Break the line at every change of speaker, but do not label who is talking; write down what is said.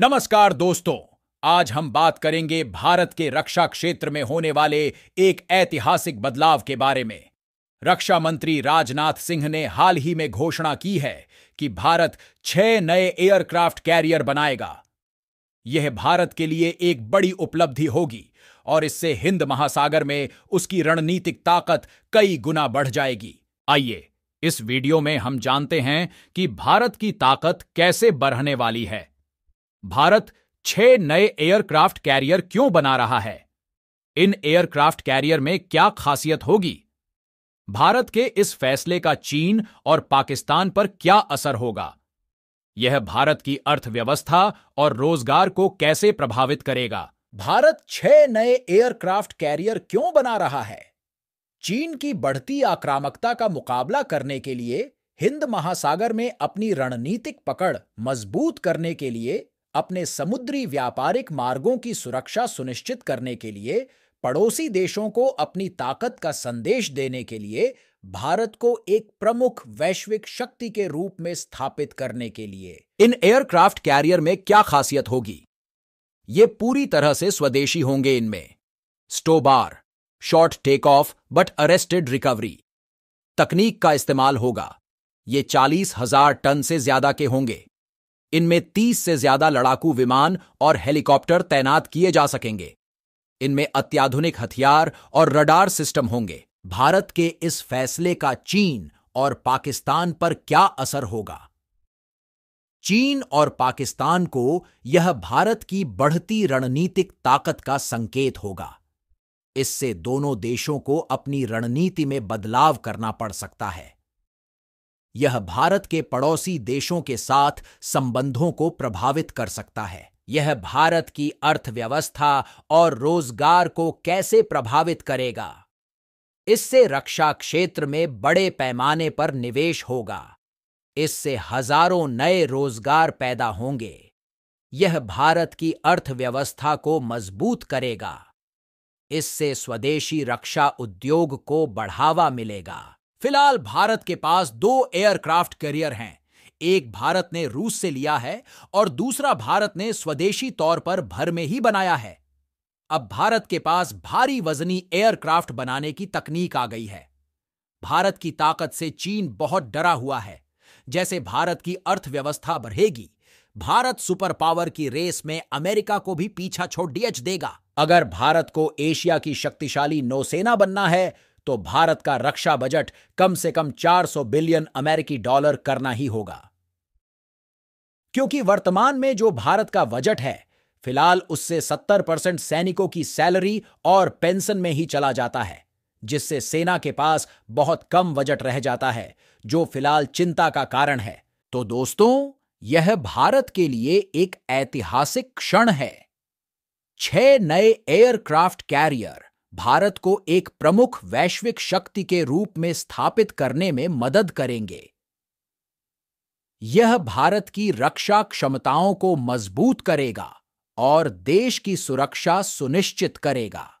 नमस्कार दोस्तों आज हम बात करेंगे भारत के रक्षा क्षेत्र में होने वाले एक ऐतिहासिक बदलाव के बारे में रक्षा मंत्री राजनाथ सिंह ने हाल ही में घोषणा की है कि भारत छह नए एयरक्राफ्ट कैरियर बनाएगा यह भारत के लिए एक बड़ी उपलब्धि होगी और इससे हिंद महासागर में उसकी रणनीतिक ताकत कई गुना बढ़ जाएगी आइए इस वीडियो में हम जानते हैं कि भारत की ताकत कैसे बढ़ने वाली है भारत छह नए एयरक्राफ्ट कैरियर क्यों बना रहा है इन एयरक्राफ्ट कैरियर में क्या खासियत होगी भारत के इस फैसले का चीन और पाकिस्तान पर क्या असर होगा यह भारत की अर्थव्यवस्था और रोजगार को कैसे प्रभावित करेगा भारत छह नए एयरक्राफ्ट कैरियर क्यों बना रहा है चीन की बढ़ती आक्रामकता का मुकाबला करने के लिए हिंद महासागर में अपनी रणनीतिक पकड़ मजबूत करने के लिए अपने समुद्री व्यापारिक मार्गों की सुरक्षा सुनिश्चित करने के लिए पड़ोसी देशों को अपनी ताकत का संदेश देने के लिए भारत को एक प्रमुख वैश्विक शक्ति के रूप में स्थापित करने के लिए इन एयरक्राफ्ट कैरियर में क्या खासियत होगी ये पूरी तरह से स्वदेशी होंगे इनमें STOBAR short take off but arrested recovery तकनीक का इस्तेमाल होगा ये चालीस हजार टन से ज्यादा के होंगे इनमें 30 से ज्यादा लड़ाकू विमान और हेलीकॉप्टर तैनात किए जा सकेंगे इनमें अत्याधुनिक हथियार और रडार सिस्टम होंगे भारत के इस फैसले का चीन और पाकिस्तान पर क्या असर होगा चीन और पाकिस्तान को यह भारत की बढ़ती रणनीतिक ताकत का संकेत होगा इससे दोनों देशों को अपनी रणनीति में बदलाव करना पड़ सकता है यह भारत के पड़ोसी देशों के साथ संबंधों को प्रभावित कर सकता है यह भारत की अर्थव्यवस्था और रोजगार को कैसे प्रभावित करेगा इससे रक्षा क्षेत्र में बड़े पैमाने पर निवेश होगा इससे हजारों नए रोजगार पैदा होंगे यह भारत की अर्थव्यवस्था को मजबूत करेगा इससे स्वदेशी रक्षा उद्योग को बढ़ावा मिलेगा फिलहाल भारत के पास दो एयरक्राफ्ट कैरियर हैं एक भारत ने रूस से लिया है और दूसरा भारत ने स्वदेशी तौर पर भर में ही बनाया है अब भारत के पास भारी वजनी एयरक्राफ्ट बनाने की तकनीक आ गई है भारत की ताकत से चीन बहुत डरा हुआ है जैसे भारत की अर्थव्यवस्था बढ़ेगी भारत सुपर पावर की रेस में अमेरिका को भी पीछा छोड़ डीएच देगा अगर भारत को एशिया की शक्तिशाली नौसेना बनना है तो भारत का रक्षा बजट कम से कम 400 बिलियन अमेरिकी डॉलर करना ही होगा क्योंकि वर्तमान में जो भारत का बजट है फिलहाल उससे 70 परसेंट सैनिकों की सैलरी और पेंशन में ही चला जाता है जिससे सेना के पास बहुत कम बजट रह जाता है जो फिलहाल चिंता का कारण है तो दोस्तों यह भारत के लिए एक ऐतिहासिक क्षण है छह नए एयरक्राफ्ट कैरियर भारत को एक प्रमुख वैश्विक शक्ति के रूप में स्थापित करने में मदद करेंगे यह भारत की रक्षा क्षमताओं को मजबूत करेगा और देश की सुरक्षा सुनिश्चित करेगा